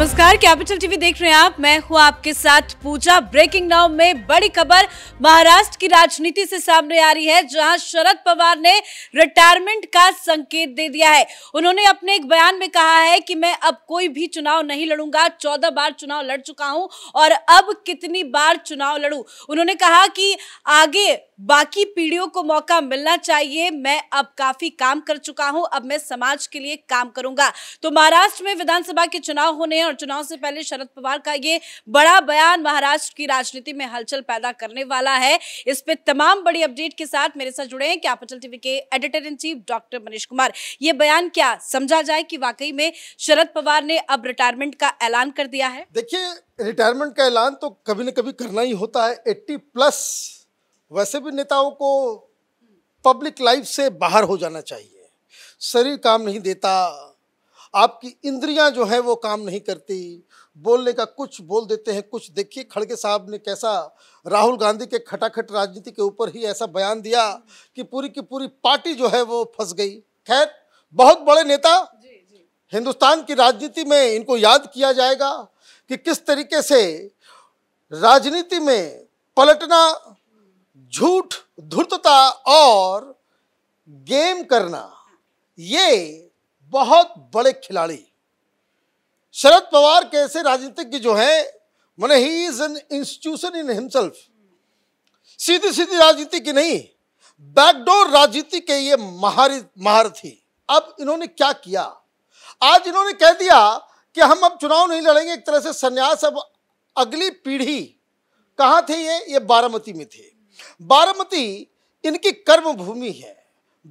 नमस्कार capital TV देख रहे हैं आप मैं हूं आपके साथ पूजा ब्रेकिंग नाउ में बड़ी खबर महाराष्ट्र की राजनीति से सामने आ रही है जहां शरद पवार ने रिटायरमेंट का संकेत दे दिया है उन्होंने अपने एक बयान में कहा है कि मैं अब कोई भी चुनाव नहीं लड़ूंगा चौदह बार चुनाव लड़ चुका हूं और अब कितनी बार चुनाव लड़ू उन्होंने कहा कि आगे बाकी पीढ़ियों को मौका मिलना चाहिए मैं अब काफी काम कर चुका हूं अब मैं समाज के लिए काम करूंगा तो महाराष्ट्र में विधानसभा के चुनाव होने और चुनाव से पहले शरद पवार का ये बड़ा बयान महाराष्ट्र की राजनीति में हलचल पैदा करने वाला है इस पे तमाम बड़ी अपडेट के साथ मेरे साथ जुड़े हैं कैपिटल टीवी के editor in chief doctor Manish Kumar ये बयान क्या समझा जाए कि वाकई में शरद पवार ने अब रिटायरमेंट का ऐलान कर दिया है देखिए रिटायरमेंट का ऐलान तो कभी ना कभी करना ही होता है एट्टी प्लस वैसे भी नेताओं को पब्लिक लाइफ से बाहर हो जाना चाहिए शरीर काम नहीं देता आपकी इंद्रियां जो है वो काम नहीं करती बोलने का कुछ बोल देते हैं कुछ देखिए खड़गे साहब ने कैसा राहुल गांधी के खटाखट राजनीति के ऊपर ही ऐसा बयान दिया कि पूरी की पूरी पार्टी जो है वो फंस गई खैर बहुत बड़े नेता हिंदुस्तान की राजनीति में इनको याद किया जाएगा कि किस तरीके से राजनीति में पलटना झूठ धूर्तता और गेम करना ये बहुत बड़े खिलाड़ी शरद पवार कैसे राजनीतिज्ञ जो है मैंने he is an institution in himself सीधी सीधी राजनीति की नहीं बैकडोर राजनीति के ये महारी महारथी अब इन्होंने क्या किया आज इन्होंने कह दिया कि हम अब चुनाव नहीं लड़ेंगे एक तरह से संन्यास अब अगली पीढ़ी कहाँ थे ये ये बारामती में थे बारामती इनकी कर्मभूमि है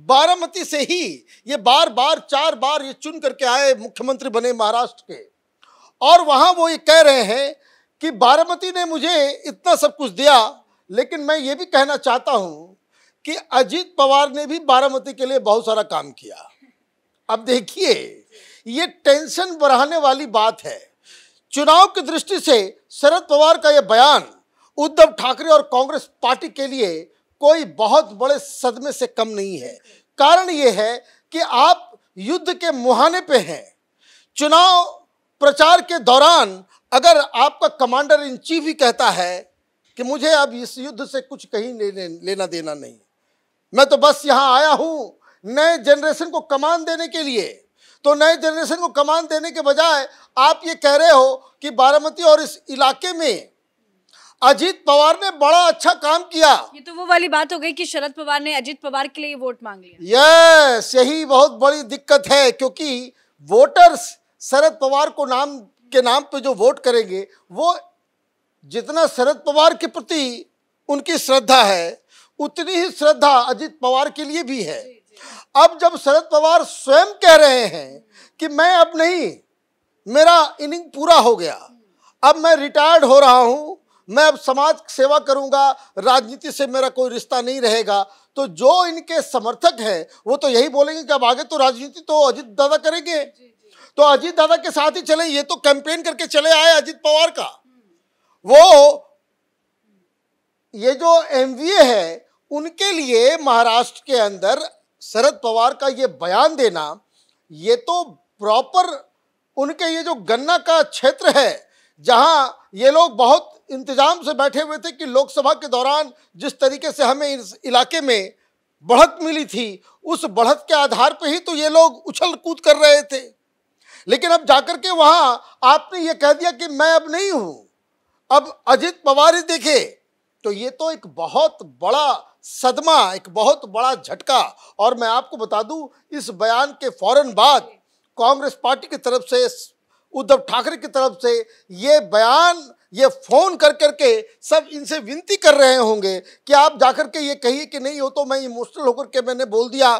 बारामती से ही ये बार बार चार बार ये चुन करके आए मुख्यमंत्री बने महाराष्ट्र के और वहाँ वो ये कह रहे हैं कि बारामती ने मुझे इतना सब कुछ दिया लेकिन मैं ये भी कहना चाहता हूँ कि अजीत पवार ने भी बारामती के लिए बहुत सारा काम किया अब देखिए ये टेंशन बढ़ाने वाली बात है चुनाव की दृष्टि से शरद पवार का यह बयान उद्धव ठाकरे और कांग्रेस पार्टी के लिए कोई बहुत बड़े सदमे से कम नहीं है कारण ये है कि आप युद्ध के मुहाने पे हैं चुनाव प्रचार के दौरान अगर आपका कमांडर इन चीफ ही कहता है कि मुझे अब इस युद्ध से कुछ कहीं लेने लेना देना नहीं मैं तो बस यहाँ आया हूँ नए जनरेशन को कमान देने के लिए तो नए जनरेशन को कमान देने के बजाय आप ये कह रहे हो कि बारामती और इस इलाके में अजीत पवार ने बड़ा अच्छा काम किया ये तो वो वाली बात हो गई कि शरद पवार ने अजीत पवार के लिए वोट मांग लिया यस यही बहुत बड़ी दिक्कत है क्योंकि वोटर्स शरद पवार को नाम के नाम पे जो वोट करेंगे वो जितना शरद पवार के प्रति उनकी श्रद्धा है उतनी ही श्रद्धा अजीत पवार के लिए भी है जी, जी। अब जब शरद पवार स्वयं कह रहे हैं कि मैं अब नहीं मेरा इनिंग पूरा हो गया अब मैं रिटायर्ड हो रहा हूं मैं अब समाज सेवा करूंगा राजनीति से मेरा कोई रिश्ता नहीं रहेगा तो जो इनके समर्थक हैं वो तो यही बोलेंगे कि अब आगे तो राजनीति तो अजीत दादा करेंगे तो अजीत दादा के साथ ही चले ये तो कैंपेन करके चले आए अजीत पवार का हम्म। वो ये जो एम है उनके लिए महाराष्ट्र के अंदर शरद पवार का ये बयान देना ये तो प्रॉपर उनके ये जो गन्ना का क्षेत्र है जहां ये लोग बहुत इंतजाम से बैठे हुए थे कि लोकसभा के दौरान जिस तरीके से हमें इस इलाके में बढ़त मिली थी उस बढ़त के आधार पर ही तो ये लोग उछल कूद कर रहे थे लेकिन अब जाकर के वहाँ आपने ये कह दिया कि मैं अब नहीं हूँ अब अजित पवार ही देखे तो ये तो एक बहुत बड़ा सदमा एक बहुत बड़ा झटका और मैं आपको बता दूं इस बयान के फौरन बाद कांग्रेस पार्टी की तरफ से उद्धव ठाकरे की तरफ से ये बयान ये फोन कर करके सब इनसे विनती कर रहे होंगे कि आप जाकर के ये कहिए कि नहीं हो तो मैं इमोशनल होकर के मैंने बोल दिया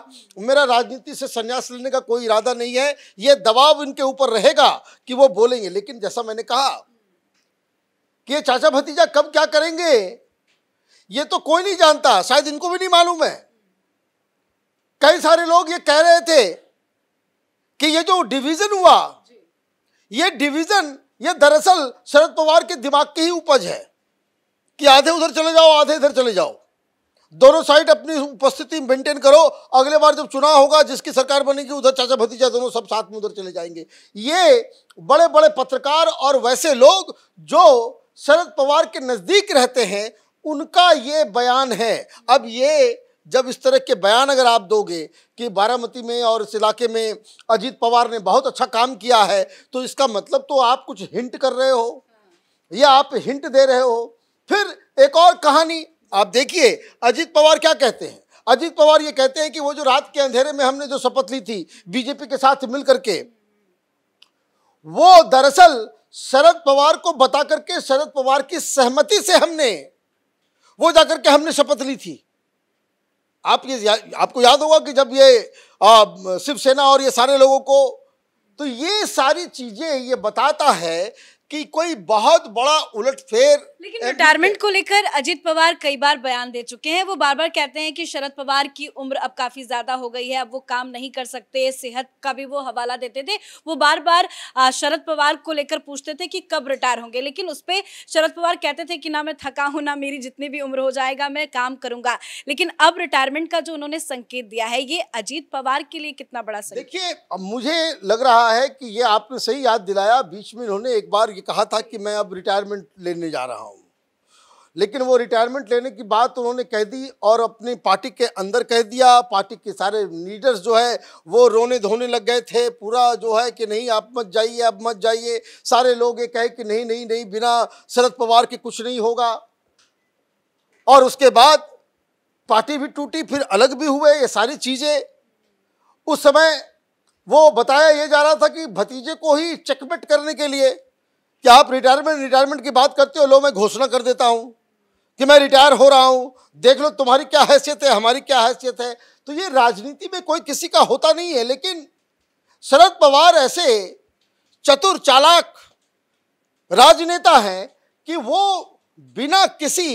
मेरा राजनीति से संन्यास लेने का कोई इरादा नहीं है ये दबाव इनके ऊपर रहेगा कि वो बोलेंगे लेकिन जैसा मैंने कहा कि ये चाचा भतीजा कब क्या करेंगे ये तो कोई नहीं जानता शायद इनको भी नहीं मालूम है कई सारे लोग ये कह रहे थे कि ये जो डिवीजन हुआ ये डिवीजन ये दरअसल शरद पवार के दिमाग की ही उपज है कि आधे उधर चले जाओ आधे इधर चले जाओ दोनों साइड अपनी उपस्थिति मेंटेन करो अगले बार जब चुनाव होगा जिसकी सरकार बनेगी उधर चाचा भतीजा दोनों सब साथ में उधर चले जाएंगे ये बड़े बड़े पत्रकार और वैसे लोग जो शरद पवार के नज़दीक रहते हैं उनका ये बयान है अब ये जब इस तरह के बयान अगर आप दोगे कि बारामती में और इस इलाके में अजीत पवार ने बहुत अच्छा काम किया है तो इसका मतलब तो आप कुछ हिंट कर रहे हो या आप हिंट दे रहे हो फिर एक और कहानी आप देखिए अजीत पवार क्या कहते हैं अजीत पवार ये कहते हैं कि वो जो रात के अंधेरे में हमने जो शपथ ली थी बीजेपी के साथ मिल करके वो दरअसल शरद पवार को बता करके शरद पवार की सहमति से हमने वो जाकर के हमने शपथ ली थी आप ये आपको याद होगा कि जब ये शिवसेना और ये सारे लोगों को तो ये सारी चीज़ें ये बताता है कि कोई बहुत बड़ा उलटफेर लेकिन रिटायरमेंट को लेकर अजीत पवार कई बार बयान दे चुके हैं वो बार बार कहते हैं कि शरद पवार की उम्र अब काफी ज्यादा हो गई है अब वो काम नहीं कर सकते सेहत का भी वो हवाला देते थे वो बार बार शरद पवार को लेकर पूछते थे कि कब रिटायर होंगे लेकिन उस पर शरद पवार कहते थे कि ना मैं थका हूं ना मेरी जितनी भी उम्र हो जाएगा मैं काम करूंगा लेकिन अब रिटायरमेंट का जो उन्होंने संकेत दिया है ये अजीत पवार के लिए कितना बड़ा देखिए मुझे लग रहा है कि ये आपने सही याद दिलाया बीच में उन्होंने एक बार कि कहा था कि मैं अब रिटायरमेंट लेने जा रहा हूँ लेकिन वो रिटायरमेंट लेने की बात उन्होंने कह दी और अपनी पार्टी के अंदर कह दिया पार्टी के सारे लीडर्स जो है वो रोने धोने लग गए थे पूरा जो है कि नहीं आप मत जाइए आप मत जाइए सारे लोग ये कहे कि नहीं नहीं नहीं बिना शरद पवार के कुछ नहीं होगा और उसके बाद पार्टी भी टूटी फिर अलग भी हुए ये सारी चीज़ें उस समय वो बताया ये जा रहा था कि भतीजे को ही चेकमेट करने के लिए क्या आप रिटायरमेंट रिटायरमेंट की बात करते हो लो मैं घोषणा कर देता हूँ कि मैं रिटायर हो रहा हूँ देख लो तुम्हारी क्या हैसियत है हमारी क्या हैसियत है तो ये राजनीति में कोई किसी का होता नहीं है लेकिन शरद पवार ऐसे चतुर चालाक राजनेता हैं कि वो बिना किसी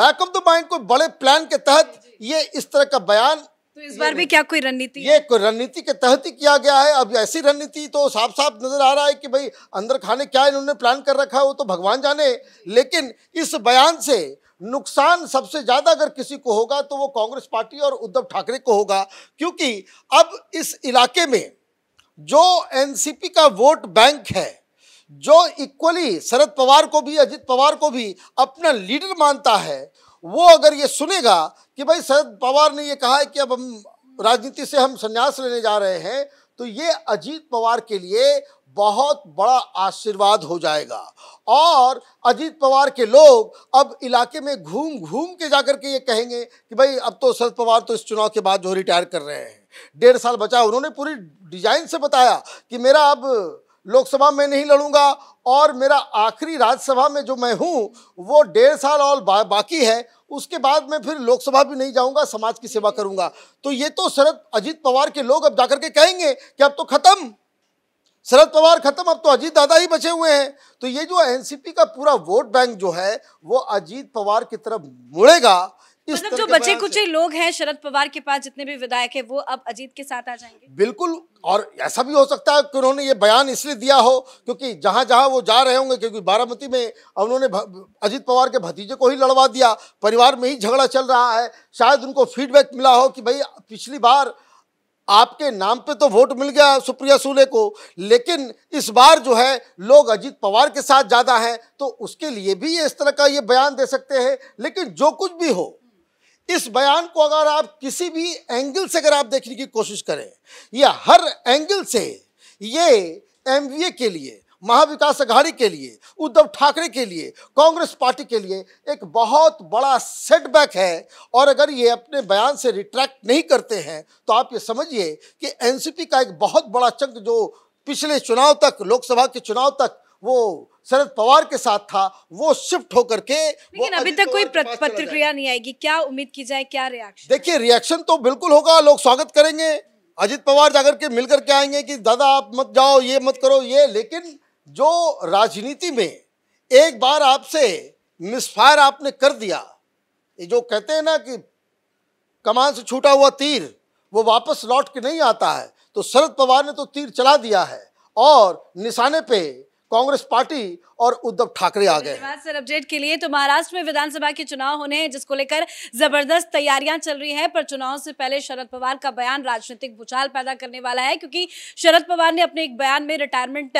बैक ऑफ द माइंड कोई बड़े प्लान के तहत ये इस तरह का बयान तो इस बार भी क्या कोई रणनीति ये कोई रणनीति के तहत ही किया गया है अब ऐसी रणनीति तो साफ साफ नजर आ रहा है कि भाई अंदर खाने क्या इन्होंने प्लान कर रखा है वो तो भगवान जाने लेकिन इस बयान से नुकसान सबसे ज़्यादा अगर किसी को होगा तो वो कांग्रेस पार्टी और उद्धव ठाकरे को होगा क्योंकि अब इस इलाके में जो एनसीपी का वोट बैंक है जो इक्वली शरद पवार को भी अजित पवार को भी अपना लीडर मानता है वो अगर ये सुनेगा कि भाई शरद पवार ने ये कहा है कि अब हम राजनीति से हम संन्यास लेने जा रहे हैं तो ये अजीत पवार के लिए बहुत बड़ा आशीर्वाद हो जाएगा और अजीत पवार के लोग अब इलाके में घूम घूम के जाकर के ये कहेंगे कि भाई अब तो शरद पवार तो इस चुनाव के बाद जो रिटायर कर रहे हैं डेढ़ साल बचा उन्होंने पूरी डिजाइन से बताया कि मेरा अब लोकसभा में नहीं लड़ूंगा और मेरा आखिरी राज्यसभा में जो मैं हूँ वो डेढ़ साल और बा, बाकी है उसके बाद मैं फिर लोकसभा भी नहीं जाऊंगा समाज की सेवा करूंगा तो ये तो शरद अजीत पवार के लोग अब जाकर के कहेंगे कि अब तो खत्म शरद पवार खत्म अब तो अजीत दादा ही बचे हुए हैं तो ये जो एनसीपी का पूरा वोट बैंक जो है वो अजीत पवार की तरफ मुड़ेगा मतलब जो बचे कुछ लोग हैं शरद पवार के पास जितने भी विधायक है वो अब अजीत के साथ आ जाएंगे बिल्कुल और ऐसा भी हो सकता है कि उन्होंने ये बयान इसलिए दिया हो क्योंकि जहां जहां वो जा रहे होंगे क्योंकि बारामती में उन्होंने अजीत पवार के भतीजे को ही लड़वा दिया परिवार में ही झगड़ा चल रहा है शायद उनको फीडबैक मिला हो कि भाई पिछली बार आपके नाम पे तो वोट मिल गया सुप्रिया सूले को लेकिन इस बार जो है लोग अजीत पवार के साथ ज़्यादा हैं तो उसके लिए भी इस तरह का ये बयान दे सकते हैं लेकिन जो कुछ भी हो इस बयान को अगर आप किसी भी एंगल से अगर आप देखने की कोशिश करें या हर एंगल से ये एम के लिए महाविकास अघाड़ी के लिए उद्धव ठाकरे के लिए कांग्रेस पार्टी के लिए एक बहुत बड़ा सेटबैक है और अगर ये अपने बयान से रिट्रैक्ट नहीं करते हैं तो आप ये समझिए कि एनसीपी का एक बहुत बड़ा चंक जो पिछले चुनाव तक लोकसभा के चुनाव तक वो शरद पवार के साथ था वो शिफ्ट होकर के लेकिन अभी तक कोई प्रतिक्रिया नहीं आएगी क्या उम्मीद की जाए क्या रिएक्शन देखिए रिएक्शन तो बिल्कुल होगा लोग स्वागत करेंगे अजित पवार जाकर के मिलकर के आएंगे कि दादा आप मत जाओ ये मत करो ये लेकिन जो राजनीति में एक बार आपसे मिसफायर आपने कर दिया ये जो कहते हैं ना कि कमान से छूटा हुआ तीर वो वापस लौट के नहीं आता है तो शरद पवार ने तो तीर चला दिया है और निशाने पे कांग्रेस पार्टी और उद्धव ठाकरे आ गए सर अपडेट के लिए तो महाराष्ट्र में विधानसभा के चुनाव होने हैं जिसको लेकर जबरदस्त तैयारियां चल रही हैं पर चुनाव से पहले शरद पवार का बयान राजनीतिक भूचाल पैदा करने वाला है क्योंकि शरद पवार ने अपने एक बयान में रिटायरमेंट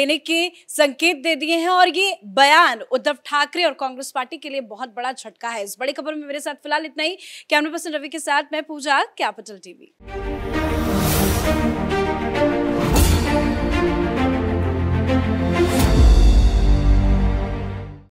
लेने के संकेत दे दिए हैं और ये बयान उद्धव ठाकरे और कांग्रेस पार्टी के लिए बहुत बड़ा झटका है इस बड़ी खबर में मेरे साथ फिलहाल इतना ही कैमरा पर्सन रवि के साथ मैं पूजा कैपिटल टीवी